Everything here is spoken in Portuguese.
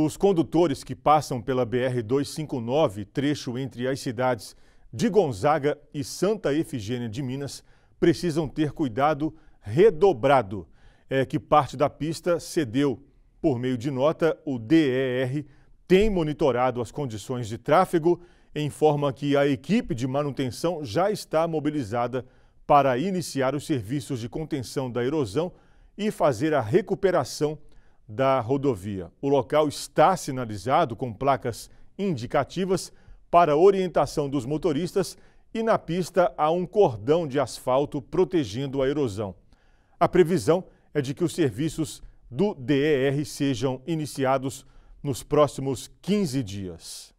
Os condutores que passam pela BR-259, trecho entre as cidades de Gonzaga e Santa Efigênia de Minas, precisam ter cuidado redobrado. É que parte da pista cedeu. Por meio de nota, o DER tem monitorado as condições de tráfego, em forma que a equipe de manutenção já está mobilizada para iniciar os serviços de contenção da erosão e fazer a recuperação da rodovia. O local está sinalizado com placas indicativas para orientação dos motoristas e na pista há um cordão de asfalto protegendo a erosão. A previsão é de que os serviços do DER sejam iniciados nos próximos 15 dias.